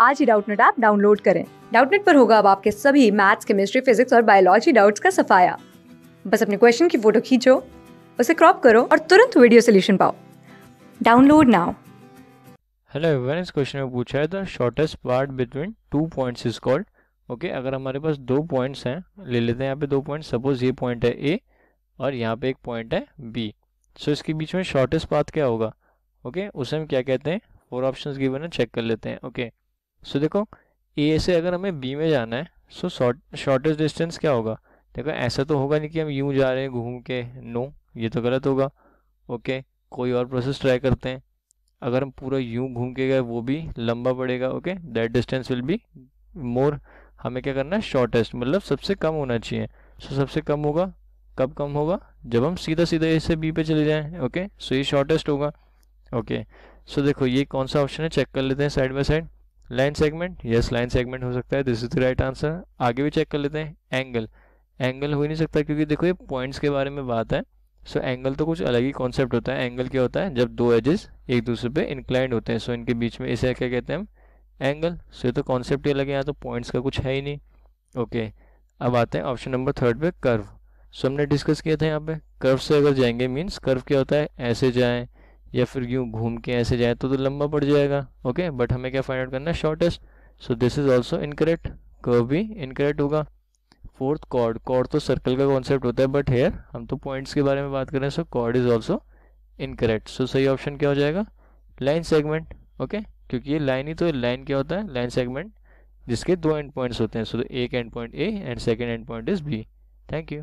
आज ही Doubtnut app download करें डाउटनेट पर होगा अब आपके सभी मैथ्स केमिस्ट्री फिजिक्स और बायोलॉजी डाउट्स का सफाया बस अपने क्वेश्चन की फोटो खींचो उसे क्रॉप करो और तुरंत वीडियो सोल्यूशन पाओ डाउनलोड नाउ हेलो एवरीवन इस क्वेश्चन में पूछा है the shortest part between two points is called okay अगर हमारे पास दो पॉइंट्स हैं ले लेते हैं यहाँ पे दो पॉइंट सपोज ये पॉइंट है ए और यहाँ पे एक पॉइंट है बी सो so, इसके बीच में शॉर्टेस्ट पाथ क्या होगा ओके okay? उसे हम क्या कहते हैं फोर ऑप्शंस गिवन है चेक कर लेते हैं ओके okay? सो देखो ए से अगर हमें बी में जाना है सो शॉर्ट शॉर्टेस्ट डिस्टेंस क्या होगा देखो ऐसा तो होगा नहीं कि हम यूँ जा रहे हैं घूम के नो ये तो गलत होगा ओके कोई और प्रोसेस ट्राई करते हैं अगर हम पूरा यूँ घूम के गए वो भी लंबा पड़ेगा okay that distance will be more हमें क्या करना है शॉर्टेस्ट मतलब सबसे कम होना चाहिए सो सबसे कम होगा कब कम होगा जब हम सीधा सीधा ए से बी पे चले जाएं ओके सो ये शॉर्टेस्ट होगा ओके सो देखो ये कौन सा ऑप्शन है चेक कर लेते हैं side by side line segment yes line segment हो सकता है this is the right answer आगे भी चेक कर लेते हैं एंगल एंगल हो ही नहीं सकता क्योंकि देखो ये पॉइंट्स के बारे में बात है सो so, एंगल तो कुछ अलग ही कॉन्सेप्ट होता है एंगल क्या होता है जब दो एजेस एक दूसरे पे इंक्लाइंड होते हैं सो so, इनके बीच में इसे क्या कहते हैं हम एंगल सो ये तो कॉन्सेप्ट ही अलग है यहाँ तो पॉइंट्स का कुछ है ही नहीं ओके okay, अब आते हैं ऑप्शन नंबर थर्ड पे कर्व सो so, हमने डिस्कस किया था यहाँ पे कर्व से अगर जाएंगे मीन्स कर्व क्या होता है ऐसे जाएँ या फिर यूँ घूम के ऐसे जाए तो, तो लंबा पड़ जाएगा ओके बट हमें क्या फाइंड आउट करना है shortest so this is also incorrect curve भी इनकरेक्ट होगा फोर्थ कॉर्ड कॉर्ड तो सर्कल का कॉन्सेप्ट होता है बट हेयर हम तो पॉइंट्स के बारे में बात कर रहे हैं so chord is also incorrect so सही ऑप्शन क्या हो जाएगा लाइन सेगमेंट ओके क्योंकि ये लाइन ही तो लाइन क्या होता है लाइन सेगमेंट जिसके दो एंड पॉइंट्स होते हैं सो so, एक end point A and second end point is B thank you